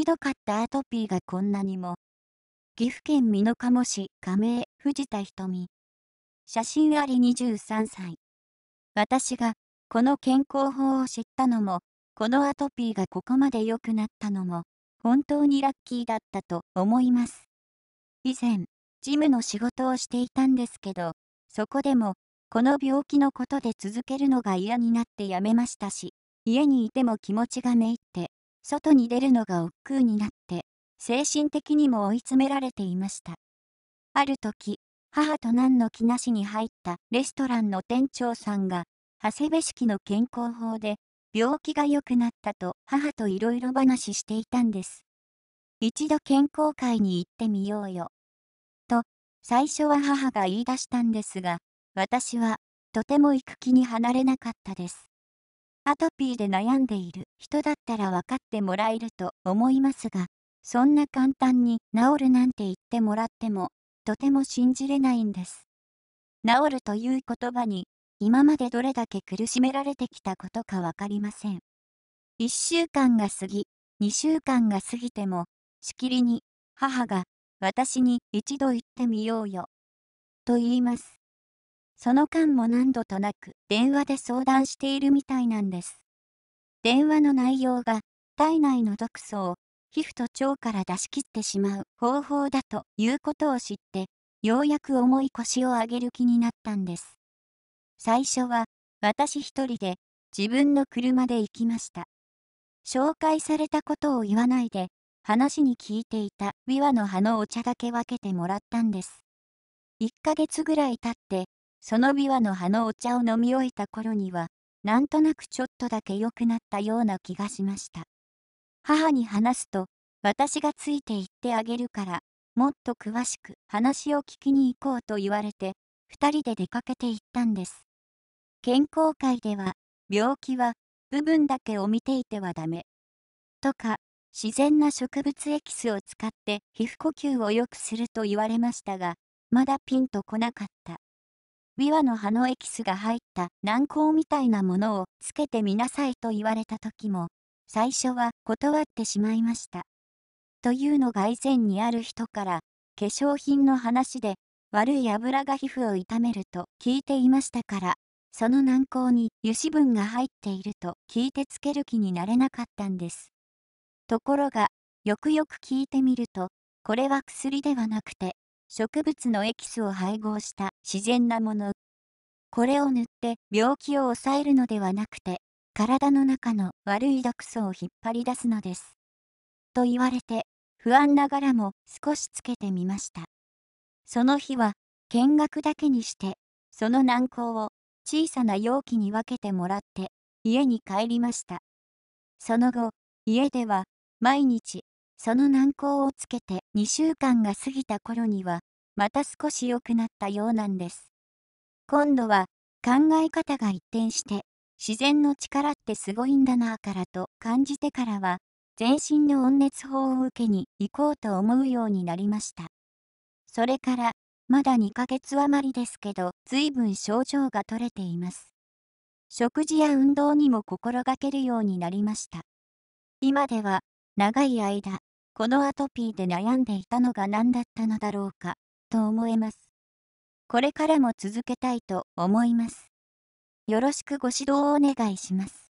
ひどかったアトピーがこんなにも。岐阜県美濃加茂市加盟藤田瞳。写真あり23歳。私がこの健康法を知ったのも、このアトピーがここまで良くなったのも、本当にラッキーだったと思います。以前、事務の仕事をしていたんですけど、そこでも、この病気のことで続けるのが嫌になってやめましたし、家にいても気持ちがめいって、外に出るのが億劫になって、精神的にも追い詰められていました。ある時、母と何の気なしに入ったレストランの店長さんが、長谷部式の健康法で、病気が良くなったと母といろいろ話していたんです。一度健康会に行ってみようよ。と、最初は母が言い出したんですが、私は、とても行く気に離れなかったです。アトピーで悩んでいる人だったら分かってもらえると思いますが、そんな簡単に治るなんて言ってもらっても、とても信じれないんです。治るという言葉に、今までどれだけ苦しめられてきたことか分かりません。1週間が過ぎ、2週間が過ぎても、しきりに、母が、私に一度言ってみようよ。と言います。その間も何度となく電話で相談しているみたいなんです。電話の内容が体内の毒素を皮膚と腸から出し切ってしまう方法だということを知って、ようやく重い腰を上げる気になったんです。最初は私一人で自分の車で行きました。紹介されたことを言わないで、話に聞いていたビワの葉のお茶だけ分けてもらったんです。1ヶ月ぐらい経って、その琵琶の葉のお茶を飲み終えた頃には、なんとなくちょっとだけ良くなったような気がしました。母に話すと、私がついて行ってあげるから、もっと詳しく話を聞きに行こうと言われて、2人で出かけて行ったんです。健康会では、病気は部分だけを見ていてはダメ。とか、自然な植物エキスを使って皮膚呼吸を良くすると言われましたが、まだピンとこなかった。ビワの葉のエキスが入った軟膏みたいなものをつけてみなさいと言われた時も、最初は断ってしまいました。というのが以前にある人から、化粧品の話で、悪い油が皮膚を痛めると聞いていましたから、その軟膏に油脂分が入っていると聞いてつける気になれなかったんです。ところが、よくよく聞いてみると、これは薬ではなくて植物のエキスを配合した自然なもの。これを塗って病気を抑えるのではなくて、体の中の悪い毒素を引っ張り出すのです。と言われて、不安ながらも少しつけてみました。その日は見学だけにして、その軟膏を小さな容器に分けてもらって、家に帰りました。その後、家では毎日その難航をつけて2週間が過ぎた頃には、また少し良くなったようなんです。今度は考え方が一転して、自然の力ってすごいんだなぁからと感じてからは、全身の温熱法を受けに行こうと思うようになりました。それから、まだ2ヶ月余りですけど、ずいぶん症状が取れています。食事や運動にも心がけるようになりました。今では、長い間、このアトピーで悩んでいたのが何だったのだろうか、と思えます。これからも続けたいと思います。よろしくご指導をお願いします。